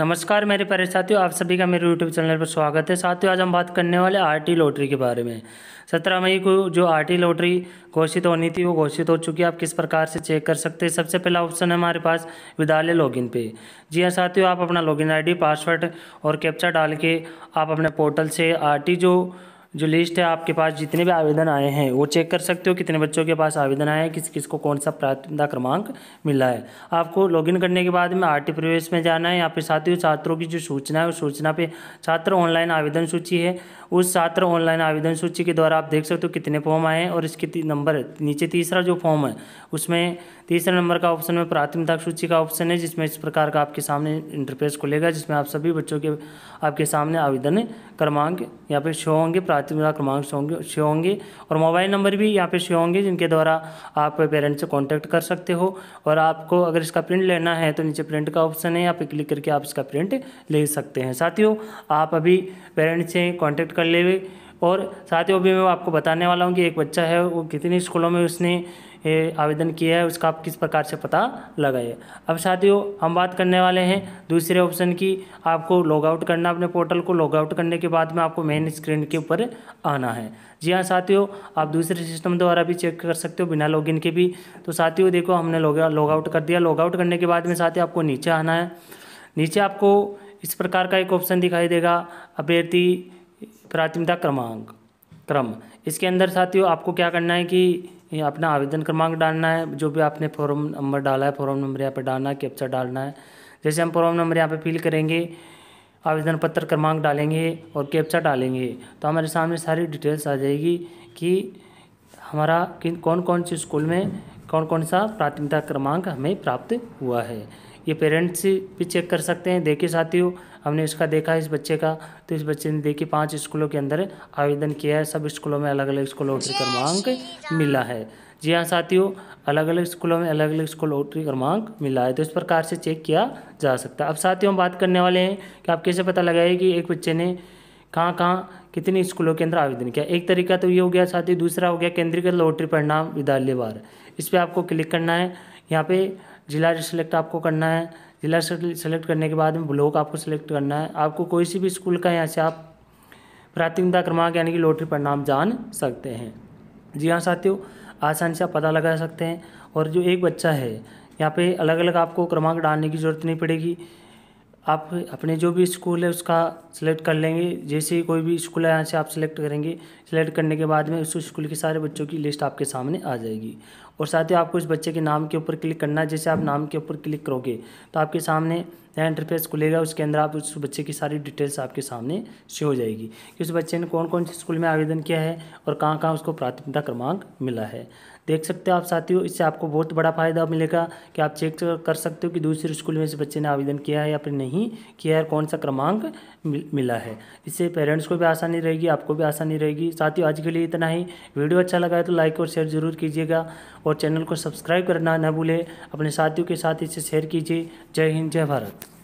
नमस्कार मेरे प्यारे साथियों आप सभी का मेरे यूट्यूब चैनल पर स्वागत है साथियों आज हम बात करने वाले आरटी लॉटरी के बारे में सत्रह मई को जो आरटी लॉटरी घोषित होनी थी वो घोषित हो चुकी है आप किस प्रकार से चेक कर सकते हैं सबसे पहला ऑप्शन है हमारे पास विद्यालय लॉगिन पे जी हाँ साथियों आप अपना लॉगिन आईडी पासवर्ड और कैप्चा डाल के आप अपने पोर्टल से आर जो जो लिस्ट है आपके पास जितने भी आवेदन आए हैं वो चेक कर सकते हो कितने बच्चों के पास आवेदन आए हैं किस किस को कौन सा प्राथमिकता क्रमांक मिला है आपको लॉगिन करने के बाद में आर टी प्रवेश में जाना है यहाँ पे साथियों छात्रों की जो सूचना है उस सूचना पे छात्र ऑनलाइन आवेदन सूची है उस छात्र ऑनलाइन आवेदन सूची के द्वारा आप देख सकते हो कितने फॉर्म आए हैं और इसके नंबर नीचे तीसरा जो फॉर्म है उसमें तीसरे नंबर का ऑप्शन में प्राथमिकता सूची का ऑप्शन है जिसमें इस प्रकार का आपके सामने इंटरफेस खुलेगा जिसमें आप सभी बच्चों के आपके सामने आवेदन क्रमांक यहाँ पे शो होंगे प्राथमिकता क्रमांक से होंगे से होंगे और मोबाइल नंबर भी यहाँ पे से होंगे जिनके द्वारा आप पेरेंट्स से कॉन्टैक्ट कर सकते हो और आपको अगर इसका प्रिंट लेना है तो नीचे प्रिंट का ऑप्शन है यहाँ पे क्लिक करके आप इसका प्रिंट ले सकते हैं साथियों आप अभी पेरेंट्स से कॉन्टैक्ट कर ले और साथियों अभी मैं आपको बताने वाला हूँ कि एक बच्चा है वो कितने स्कूलों में उसने आवेदन किया है उसका आप किस प्रकार से पता लगाइए अब साथियों हम बात करने वाले हैं दूसरे ऑप्शन की आपको लॉग आउट करना अपने पोर्टल को लॉग आउट करने के बाद में आपको मेन स्क्रीन के ऊपर आना है जी हाँ साथियों आप दूसरे सिस्टम द्वारा भी चेक कर सकते हो बिना लॉगिन के भी तो साथियों देखो हमने लॉग आउट कर दिया लॉग आउट करने के बाद में साथी आपको नीचे आना है नीचे आपको इस प्रकार का एक ऑप्शन दिखाई देगा अभ्यर्थी प्राथमिकता क्रमांक क्रम इसके अंदर साथियों आपको क्या करना है कि यहाँ अपना आवेदन क्रमांक डालना है जो भी आपने फॉर्म नंबर डाला है फॉर्म नंबर यहाँ पर डालना है कैप्चा डालना है जैसे हम फॉर्म नंबर यहाँ पर फिल करेंगे आवेदन पत्र क्रमांक डालेंगे और कैप्चा डालेंगे तो हमारे सामने सारी डिटेल्स आ जाएगी कि हमारा किन कौन कौन से स्कूल में कौन कौन सा प्राथमिकता क्रमांक हमें प्राप्त हुआ है ये पेरेंट्स भी चेक कर सकते हैं देखिए साथियों हमने इसका देखा इस बच्चे का तो इस बच्चे ने देखिए पाँच स्कूलों के अंदर आवेदन किया है सब स्कूलों में अलग अलग स्कूलों उत्तरी क्रमांक मिला है जी हाँ साथियों अलग अलग स्कूलों में अलग अलग स्कूल उत्तरी क्रमांक मिला है तो इस प्रकार से चेक किया जा सकता है अब साथियों हम बात करने वाले हैं कि आप कैसे पता लगाए कि एक बच्चे ने कहाँ कहाँ कितने स्कूलों के अंदर आवेदन किया एक तरीका तो ये हो गया साथियों दूसरा हो गया केंद्रीकृत लॉटरी परिणाम विद्यालय बार इस पर आपको क्लिक करना है यहाँ पे जिला सेलेक्ट आपको करना है जिला सेलेक्ट करने के बाद में ब्लॉक आपको सेलेक्ट करना है आपको कोई सी भी स्कूल का यहाँ से आप प्राथमिकता क्रमांक यानी कि लॉटरी परिणाम जान सकते हैं जी हाँ साथियों आसानी से आप पता लगा सकते हैं और जो एक बच्चा है यहाँ पे अलग अलग आपको क्रमांक डालने की ज़रूरत नहीं पड़ेगी आप अपने जो भी स्कूल है उसका सिलेक्ट कर लेंगे जैसे कोई भी स्कूल है यहाँ से आप सिलेक्ट करेंगे सिलेक्ट करने के बाद में उस स्कूल के सारे बच्चों की लिस्ट आपके सामने आ जाएगी और साथ ही आपको इस बच्चे के नाम के ऊपर क्लिक करना है जैसे आप नाम के ऊपर क्लिक करोगे तो आपके सामने नया इंटरफेस खुलेगा उसके अंदर आप उस बच्चे की सारी डिटेल्स आपके सामने से हो जाएगी कि उस बच्चे ने कौन कौन से स्कूल में आवेदन किया है और कहाँ कहाँ उसको प्राथमिकता क्रमांक मिला है देख सकते हो आप साथियों इससे आपको बहुत बड़ा फ़ायदा मिलेगा कि आप चेक कर सकते हो कि दूसरे स्कूल में इस बच्चे ने आवेदन किया है या फिर नहीं किया है कौन सा क्रमांक मिला है इससे पेरेंट्स को भी आसानी रहेगी आपको भी आसानी रहेगी साथियों आज के लिए इतना ही वीडियो अच्छा लगा है तो लाइक और शेयर जरूर कीजिएगा और और चैनल को सब्सक्राइब करना न भूलें अपने साथियों के साथ इसे शेयर कीजिए जय हिंद जय भारत